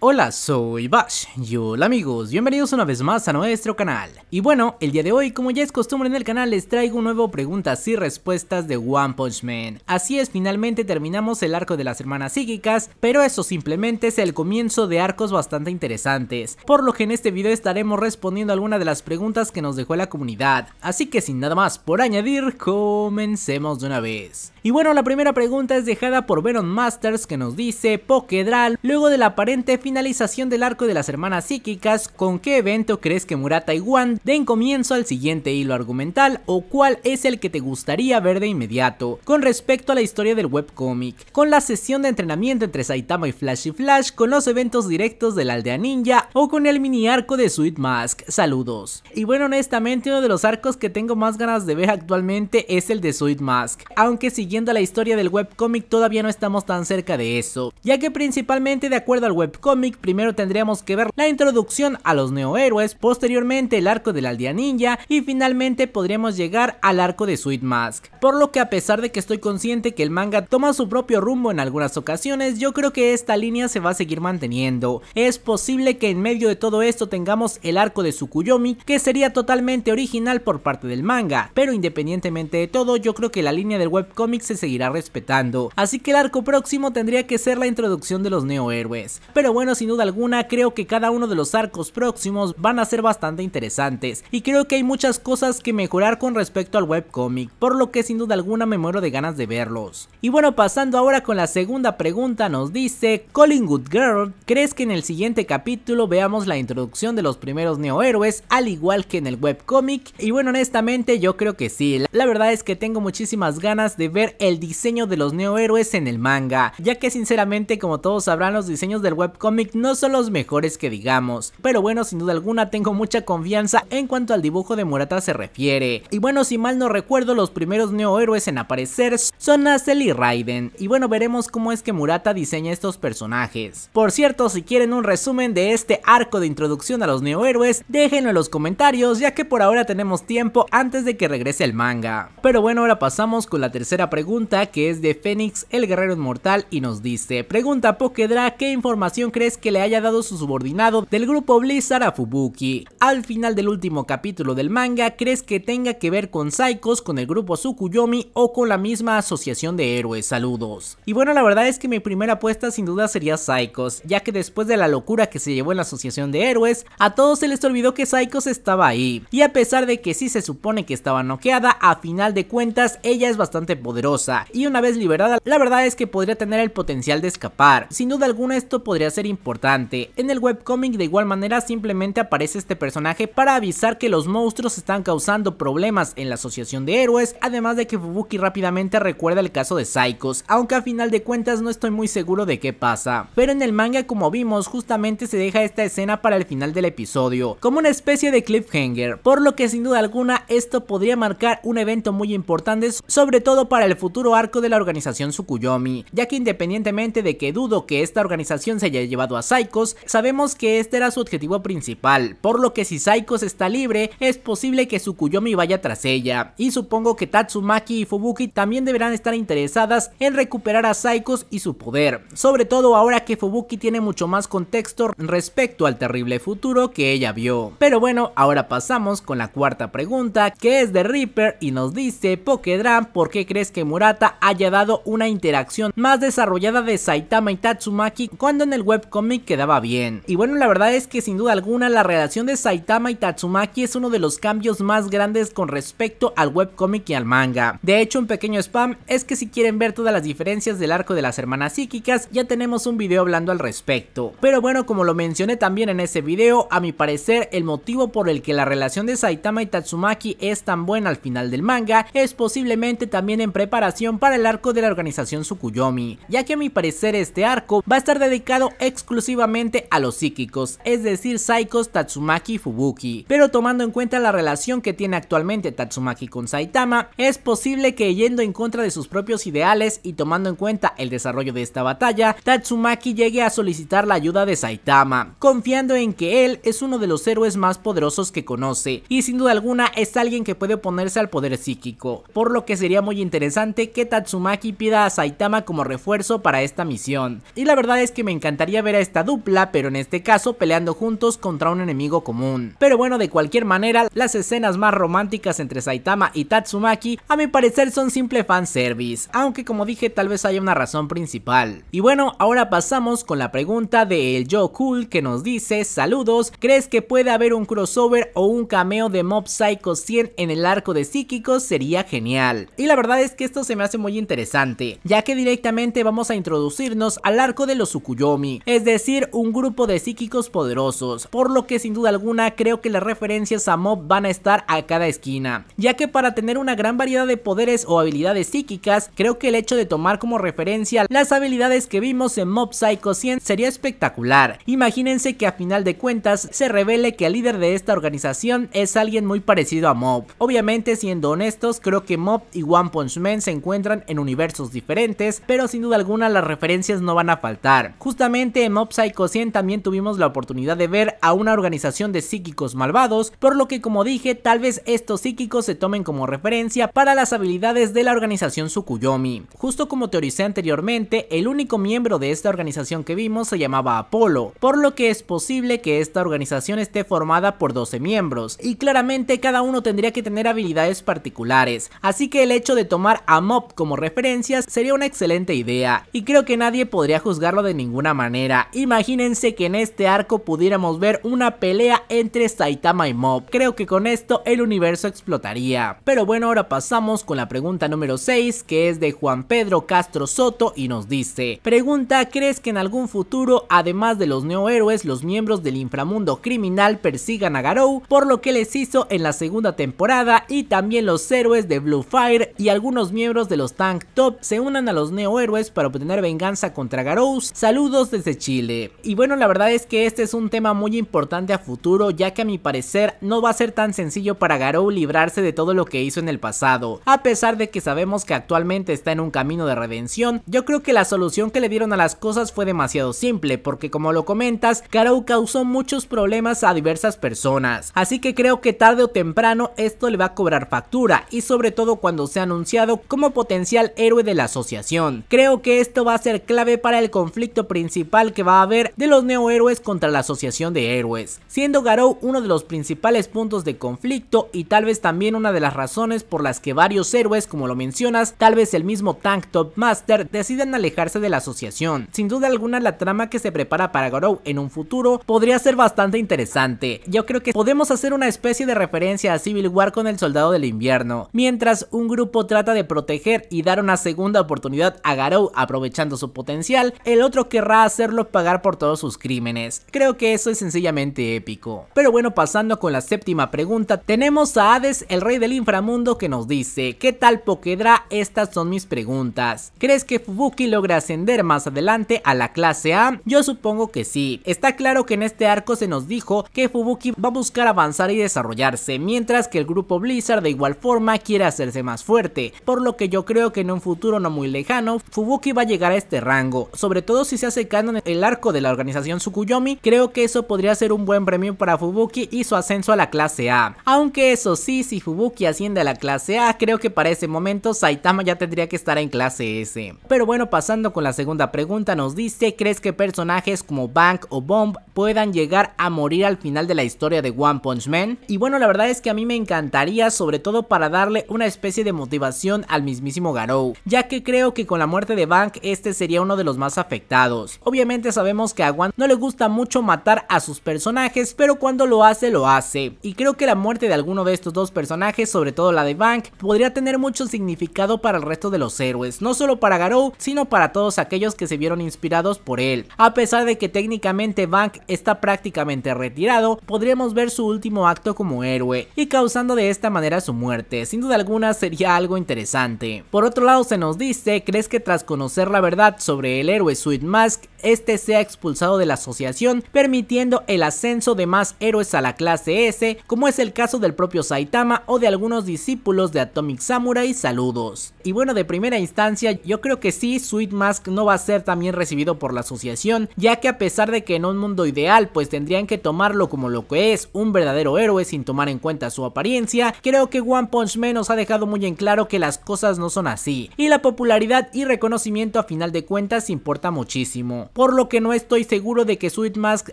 Hola, soy Bash y hola amigos, bienvenidos una vez más a nuestro canal. Y bueno, el día de hoy, como ya es costumbre en el canal, les traigo un nuevo preguntas y respuestas de One Punch Man. Así es, finalmente terminamos el arco de las hermanas psíquicas, pero eso simplemente es el comienzo de arcos bastante interesantes, por lo que en este video estaremos respondiendo algunas de las preguntas que nos dejó la comunidad. Así que sin nada más por añadir, comencemos de una vez. Y bueno, la primera pregunta es dejada por Veron Masters que nos dice, Pokedral, luego de la aparente finalización del arco de las hermanas psíquicas, ¿con qué evento crees que Murata y Wan den comienzo al siguiente hilo argumental o cuál es el que te gustaría ver de inmediato? Con respecto a la historia del webcomic, con la sesión de entrenamiento entre Saitama y Flash y Flash, con los eventos directos de la aldea ninja o con el mini arco de Sweet Mask. Saludos. Y bueno, honestamente uno de los arcos que tengo más ganas de ver actualmente es el de Sweet Mask, aunque si la historia del webcomic todavía no estamos tan cerca de eso, ya que principalmente de acuerdo al webcomic primero tendríamos que ver la introducción a los neohéroes, posteriormente el arco de la aldea ninja y finalmente podríamos llegar al arco de Sweet Mask, por lo que a pesar de que estoy consciente que el manga toma su propio rumbo en algunas ocasiones, yo creo que esta línea se va a seguir manteniendo. Es posible que en medio de todo esto tengamos el arco de Sukuyomi, que sería totalmente original por parte del manga, pero independientemente de todo, yo creo que la línea del webcomic se seguirá respetando, así que el arco próximo tendría que ser la introducción de los neohéroes. Pero bueno, sin duda alguna, creo que cada uno de los arcos próximos van a ser bastante interesantes, y creo que hay muchas cosas que mejorar con respecto al webcomic, por lo que sin duda alguna me muero de ganas de verlos. Y bueno, pasando ahora con la segunda pregunta, nos dice Collingwood Girl, ¿crees que en el siguiente capítulo veamos la introducción de los primeros neohéroes al igual que en el webcomic? Y bueno, honestamente yo creo que sí, la verdad es que tengo muchísimas ganas de ver el diseño de los neohéroes en el manga, ya que sinceramente como todos sabrán los diseños del webcomic no son los mejores que digamos, pero bueno sin duda alguna tengo mucha confianza en cuanto al dibujo de Murata se refiere. Y bueno si mal no recuerdo los primeros neohéroes en aparecer son Acel y Raiden, y bueno veremos cómo es que Murata diseña estos personajes. Por cierto si quieren un resumen de este arco de introducción a los neohéroes déjenlo en los comentarios ya que por ahora tenemos tiempo antes de que regrese el manga. Pero bueno ahora pasamos con la tercera pregunta pregunta que es de Fénix, el guerrero inmortal, y nos dice, pregunta Pokedra, ¿qué información crees que le haya dado su subordinado del grupo Blizzard a Fubuki? Al final del último capítulo del manga, ¿crees que tenga que ver con Psychos, con el grupo Sukuyomi o con la misma asociación de héroes? Saludos. Y bueno, la verdad es que mi primera apuesta sin duda sería Psychos, ya que después de la locura que se llevó en la asociación de héroes, a todos se les olvidó que Psychos estaba ahí. Y a pesar de que sí se supone que estaba noqueada, a final de cuentas ella es bastante poderosa y una vez liberada la verdad es que podría tener el potencial de escapar. Sin duda alguna esto podría ser importante. En el webcomic de igual manera simplemente aparece este personaje para avisar que los monstruos están causando problemas en la asociación de héroes, además de que Fubuki rápidamente recuerda el caso de Psychos, aunque a final de cuentas no estoy muy seguro de qué pasa. Pero en el manga como vimos justamente se deja esta escena para el final del episodio, como una especie de cliffhanger, por lo que sin duda alguna esto podría marcar un evento muy importante sobre todo para el futuro arco de la organización Sukuyomi, ya que independientemente de que dudo que esta organización se haya llevado a Saikos sabemos que este era su objetivo principal, por lo que si Saikos está libre, es posible que Sukuyomi vaya tras ella, y supongo que Tatsumaki y Fubuki también deberán estar interesadas en recuperar a Psychos y su poder, sobre todo ahora que Fubuki tiene mucho más contexto respecto al terrible futuro que ella vio. Pero bueno, ahora pasamos con la cuarta pregunta, que es de Reaper y nos dice, PokéDram ¿por qué crees que Murata haya dado una interacción más desarrollada de Saitama y Tatsumaki cuando en el webcomic quedaba bien. Y bueno, la verdad es que sin duda alguna la relación de Saitama y Tatsumaki es uno de los cambios más grandes con respecto al webcomic y al manga. De hecho, un pequeño spam es que si quieren ver todas las diferencias del arco de las hermanas psíquicas, ya tenemos un video hablando al respecto. Pero bueno, como lo mencioné también en ese video, a mi parecer el motivo por el que la relación de Saitama y Tatsumaki es tan buena al final del manga es posiblemente también en prepa para el arco de la organización Tsukuyomi, ya que a mi parecer este arco va a estar dedicado exclusivamente a los psíquicos, es decir, Saikos, Tatsumaki y Fubuki, pero tomando en cuenta la relación que tiene actualmente Tatsumaki con Saitama, es posible que yendo en contra de sus propios ideales y tomando en cuenta el desarrollo de esta batalla, Tatsumaki llegue a solicitar la ayuda de Saitama, confiando en que él es uno de los héroes más poderosos que conoce, y sin duda alguna es alguien que puede oponerse al poder psíquico, por lo que sería muy interesante que Tatsumaki pida a Saitama como refuerzo para esta misión. Y la verdad es que me encantaría ver a esta dupla, pero en este caso peleando juntos contra un enemigo común. Pero bueno, de cualquier manera, las escenas más románticas entre Saitama y Tatsumaki a mi parecer son simple fanservice, aunque como dije tal vez haya una razón principal. Y bueno, ahora pasamos con la pregunta de el yo Cool que nos dice, saludos, ¿crees que puede haber un crossover o un cameo de Mob Psycho 100 en el arco de psíquicos? Sería genial. Y la verdad es que esto se me hace muy interesante, ya que directamente vamos a introducirnos al arco de los Tsukuyomi, es decir, un grupo de psíquicos poderosos, por lo que sin duda alguna creo que las referencias a Mob van a estar a cada esquina, ya que para tener una gran variedad de poderes o habilidades psíquicas, creo que el hecho de tomar como referencia las habilidades que vimos en Mob Psycho 100 sería espectacular. Imagínense que a final de cuentas se revele que el líder de esta organización es alguien muy parecido a Mob. Obviamente, siendo honestos, creo que Mob y One Punch Man se encuentran en universos diferentes, pero sin duda alguna las referencias no van a faltar. Justamente en Mob Psycho 100 también tuvimos la oportunidad de ver a una organización de psíquicos malvados, por lo que como dije, tal vez estos psíquicos se tomen como referencia para las habilidades de la organización Sukuyomi. Justo como teoricé anteriormente, el único miembro de esta organización que vimos se llamaba Apolo, por lo que es posible que esta organización esté formada por 12 miembros, y claramente cada uno tendría que tener habilidades particulares, así que el hecho de tomar Mob como referencias sería una excelente idea y creo que nadie podría juzgarlo de ninguna manera. Imagínense que en este arco pudiéramos ver una pelea entre Saitama y Mob. Creo que con esto el universo explotaría. Pero bueno, ahora pasamos con la pregunta número 6 que es de Juan Pedro Castro Soto y nos dice, pregunta, ¿crees que en algún futuro, además de los neohéroes, los miembros del inframundo criminal persigan a Garou por lo que les hizo en la segunda temporada y también los héroes de Blue Fire y algunos miembros miembros de los Tank Top se unan a los Neo Héroes para obtener venganza contra Garous. Saludos desde Chile. Y bueno, la verdad es que este es un tema muy importante a futuro, ya que a mi parecer no va a ser tan sencillo para Garou librarse de todo lo que hizo en el pasado. A pesar de que sabemos que actualmente está en un camino de redención, yo creo que la solución que le dieron a las cosas fue demasiado simple, porque como lo comentas, Garou causó muchos problemas a diversas personas. Así que creo que tarde o temprano esto le va a cobrar factura, y sobre todo cuando se ha anunciado como potencial héroe de la asociación. Creo que esto va a ser clave para el conflicto principal que va a haber de los neohéroes contra la asociación de héroes, siendo Garou uno de los principales puntos de conflicto y tal vez también una de las razones por las que varios héroes, como lo mencionas, tal vez el mismo Tank Top Master, Deciden alejarse de la asociación. Sin duda alguna la trama que se prepara para Garou en un futuro podría ser bastante interesante. Yo creo que podemos hacer una especie de referencia a Civil War con el Soldado del Invierno, mientras un grupo trata de proteger y dar una segunda oportunidad a Garou aprovechando su potencial, el otro querrá hacerlo pagar por todos sus crímenes. Creo que eso es sencillamente épico. Pero bueno, pasando con la séptima pregunta, tenemos a Hades, el rey del inframundo, que nos dice, ¿qué tal Pokedra? Estas son mis preguntas. ¿Crees que Fubuki logra ascender más adelante a la clase A? Yo supongo que sí. Está claro que en este arco se nos dijo que Fubuki va a buscar avanzar y desarrollarse, mientras que el grupo Blizzard de igual forma quiere hacerse más fuerte, por lo que yo creo que en un futuro no muy lejano, Fubuki va a llegar a este rango, sobre todo si se hace en el arco de la organización Tsukuyomi, creo que eso podría ser un buen premio para Fubuki y su ascenso a la clase A. Aunque eso sí, si Fubuki asciende a la clase A, creo que para ese momento Saitama ya tendría que estar en clase S. Pero bueno, pasando con la segunda pregunta, nos dice, ¿crees que personajes como Bank o Bomb puedan llegar a morir al final de la historia de One Punch Man? Y bueno, la verdad es que a mí me encantaría, sobre todo para darle una especie de motivación al mismísimo Garou, ya que creo que con la muerte de Bank este sería uno de los más afectados. Obviamente sabemos que a Wan no le gusta mucho matar a sus personajes, pero cuando lo hace, lo hace. Y creo que la muerte de alguno de estos dos personajes, sobre todo la de Bank, podría tener mucho significado para el resto de los héroes, no solo para Garou, sino para todos aquellos que se vieron inspirados por él. A pesar de que técnicamente Bank está prácticamente retirado, podríamos ver su último acto como héroe, y causando de esta manera su muerte. Sin duda alguna sería algo interesante. Por otro lado se nos dice, ¿crees que tras conocer la verdad sobre el héroe Sweet Mask, este sea expulsado de la asociación, permitiendo el ascenso de más héroes a la clase S, como es el caso del propio Saitama o de algunos discípulos de Atomic Samurai. Saludos. Y bueno, de primera instancia, yo creo que sí, Sweet Mask no va a ser también recibido por la asociación, ya que a pesar de que en un mundo ideal, pues tendrían que tomarlo como lo que es, un verdadero héroe sin tomar en cuenta su apariencia, creo que One Punch Man nos ha dejado muy en claro que las cosas no son así, y la popularidad y reconocimiento a final de cuentas importa muchísimo por lo que no estoy seguro de que Sweet Mask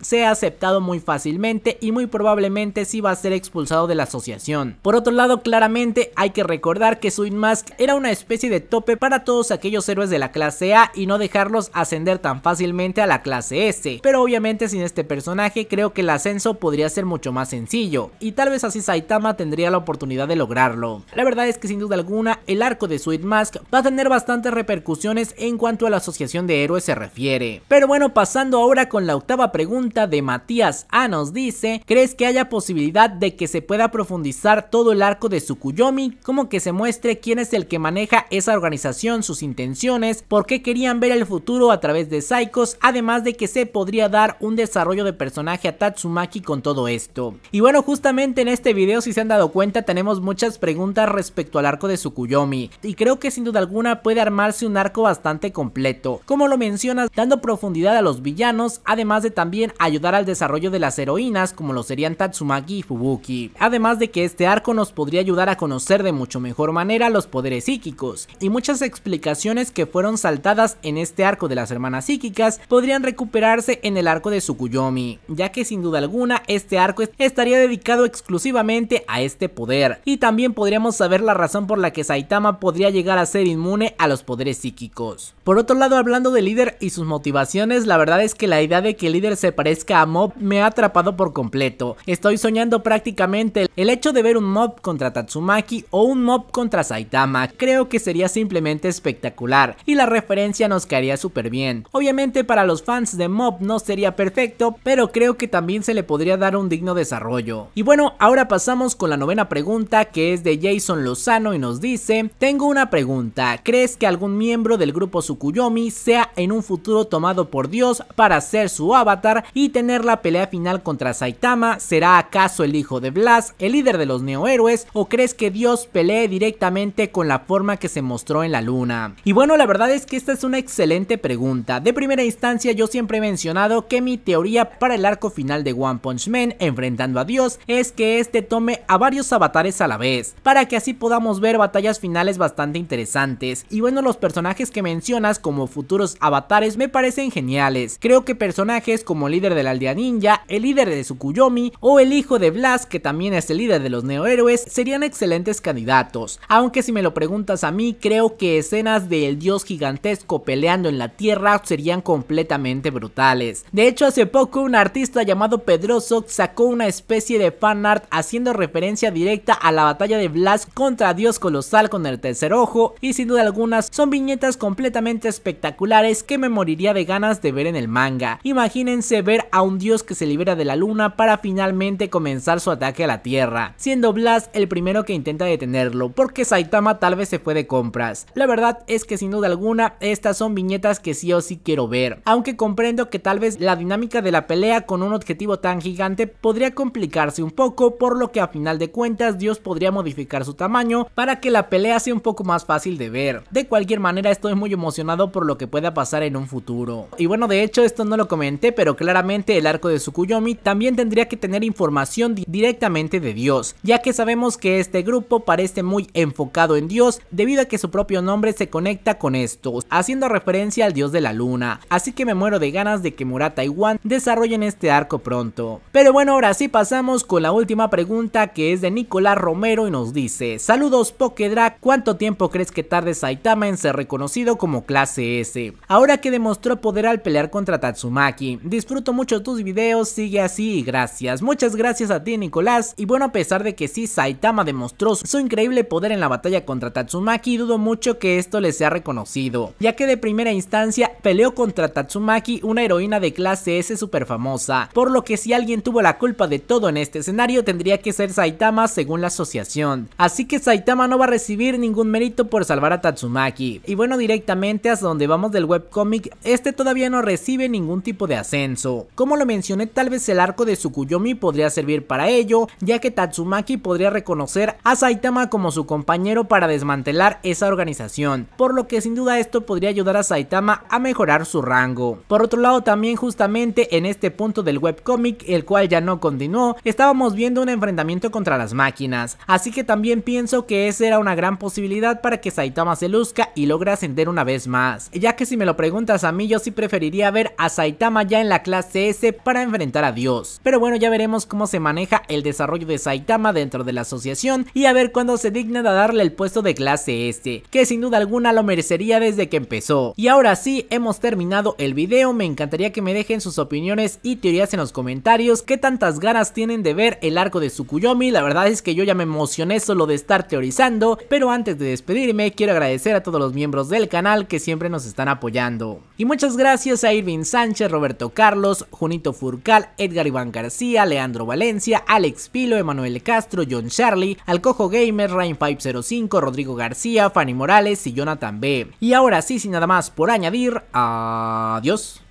sea aceptado muy fácilmente y muy probablemente sí va a ser expulsado de la asociación. Por otro lado, claramente hay que recordar que Sweet Mask era una especie de tope para todos aquellos héroes de la clase A y no dejarlos ascender tan fácilmente a la clase S, pero obviamente sin este personaje creo que el ascenso podría ser mucho más sencillo, y tal vez así Saitama tendría la oportunidad de lograrlo. La verdad es que sin duda alguna, el arco de Sweet Mask va a tener bastantes repercusiones en cuanto a la asociación de héroes se refiere. Pero bueno, pasando ahora con la octava pregunta de Matías A nos dice, ¿crees que haya posibilidad de que se pueda profundizar todo el arco de Tsukuyomi? Como que se muestre quién es el que maneja esa organización, sus intenciones, por qué querían ver el futuro a través de Psychos, además de que se podría dar un desarrollo de personaje a Tatsumaki con todo esto. Y bueno, justamente en este video si se han dado cuenta tenemos muchas preguntas respecto al arco de Sukuyomi y creo que sin duda alguna puede armarse un arco bastante completo. Como lo mencionas, dando profundidad profundidad a los villanos, además de también ayudar al desarrollo de las heroínas como lo serían Tatsumaki y Fubuki. Además de que este arco nos podría ayudar a conocer de mucho mejor manera los poderes psíquicos, y muchas explicaciones que fueron saltadas en este arco de las hermanas psíquicas podrían recuperarse en el arco de Tsukuyomi, ya que sin duda alguna este arco estaría dedicado exclusivamente a este poder, y también podríamos saber la razón por la que Saitama podría llegar a ser inmune a los poderes psíquicos. Por otro lado, hablando del líder y sus motivaciones, la verdad es que la idea de que el líder se parezca a Mob me ha atrapado por completo. Estoy soñando prácticamente el hecho de ver un Mob contra Tatsumaki o un Mob contra Saitama. Creo que sería simplemente espectacular y la referencia nos caería súper bien. Obviamente para los fans de Mob no sería perfecto, pero creo que también se le podría dar un digno desarrollo. Y bueno, ahora pasamos con la novena pregunta que es de Jason Lozano y nos dice, tengo una pregunta, ¿crees que algún miembro del grupo Sukuyomi sea en un futuro tomado por Dios para ser su avatar y tener la pelea final contra Saitama? ¿Será acaso el hijo de Blas, el líder de los neohéroes? ¿O crees que Dios pelee directamente con la forma que se mostró en la luna? Y bueno, la verdad es que esta es una excelente pregunta. De primera instancia yo siempre he mencionado que mi teoría para el arco final de One Punch Man enfrentando a Dios es que este tome a varios avatares a la vez, para que así podamos ver batallas finales bastante interesantes. Y bueno, los personajes que mencionas como futuros avatares me parece geniales. Creo que personajes como el líder de la aldea ninja, el líder de Tsukuyomi o el hijo de Blas, que también es el líder de los neohéroes, serían excelentes candidatos. Aunque si me lo preguntas a mí, creo que escenas del dios gigantesco peleando en la tierra serían completamente brutales. De hecho, hace poco un artista llamado Pedroso sacó una especie de fan art haciendo referencia directa a la batalla de Blas contra Dios Colosal con el tercer ojo y sin duda algunas son viñetas completamente espectaculares que me moriría de ganas de ver en el manga. Imagínense ver a un dios que se libera de la luna para finalmente comenzar su ataque a la tierra, siendo Blast el primero que intenta detenerlo, porque Saitama tal vez se fue de compras. La verdad es que sin duda alguna, estas son viñetas que sí o sí quiero ver, aunque comprendo que tal vez la dinámica de la pelea con un objetivo tan gigante podría complicarse un poco, por lo que a final de cuentas Dios podría modificar su tamaño para que la pelea sea un poco más fácil de ver. De cualquier manera estoy muy emocionado por lo que pueda pasar en un futuro. Y bueno, de hecho esto no lo comenté, pero claramente el arco de Tsukuyomi también tendría que tener información directamente de Dios, ya que sabemos que este grupo parece muy enfocado en Dios debido a que su propio nombre se conecta con estos. haciendo referencia al dios de la luna, así que me muero de ganas de que Murata y Wan desarrollen este arco pronto. Pero bueno, ahora sí pasamos con la última pregunta que es de Nicolás Romero y nos dice, saludos Pokedra, ¿cuánto tiempo crees que tarde Saitama en ser reconocido como clase S? Ahora que demostró poder al pelear contra Tatsumaki. Disfruto mucho tus videos, sigue así, y gracias. Muchas gracias a ti Nicolás. Y bueno, a pesar de que sí, Saitama demostró su increíble poder en la batalla contra Tatsumaki, dudo mucho que esto le sea reconocido. Ya que de primera instancia peleó contra Tatsumaki, una heroína de clase S super famosa. Por lo que si alguien tuvo la culpa de todo en este escenario, tendría que ser Saitama según la asociación. Así que Saitama no va a recibir ningún mérito por salvar a Tatsumaki. Y bueno, directamente hasta donde vamos del webcomic, este todavía no recibe ningún tipo de ascenso. Como lo mencioné, tal vez el arco de Tsukuyomi podría servir para ello, ya que Tatsumaki podría reconocer a Saitama como su compañero para desmantelar esa organización, por lo que sin duda esto podría ayudar a Saitama a mejorar su rango. Por otro lado, también justamente en este punto del webcomic, el cual ya no continuó, estábamos viendo un enfrentamiento contra las máquinas, así que también pienso que esa era una gran posibilidad para que Saitama se luzca y logre ascender una vez más, ya que si me lo preguntas a mí yo si preferiría ver a Saitama ya en la clase S para enfrentar a Dios. Pero bueno, ya veremos cómo se maneja el desarrollo de Saitama dentro de la asociación y a ver cuándo se digna de darle el puesto de clase S, que sin duda alguna lo merecería desde que empezó. Y ahora sí, hemos terminado el video, me encantaría que me dejen sus opiniones y teorías en los comentarios, qué tantas ganas tienen de ver el arco de Tsukuyomi, la verdad es que yo ya me emocioné solo de estar teorizando, pero antes de despedirme quiero agradecer a todos los miembros del canal que siempre nos están apoyando. Y muchas gracias a Irving Sánchez, Roberto Carlos, Junito Furcal, Edgar Iván García, Leandro Valencia, Alex Pilo, Emanuel Castro, John Charlie, Alcojo Gamer, Rain505, Rodrigo García, Fanny Morales y Jonathan B. Y ahora sí, sin nada más por añadir, adiós.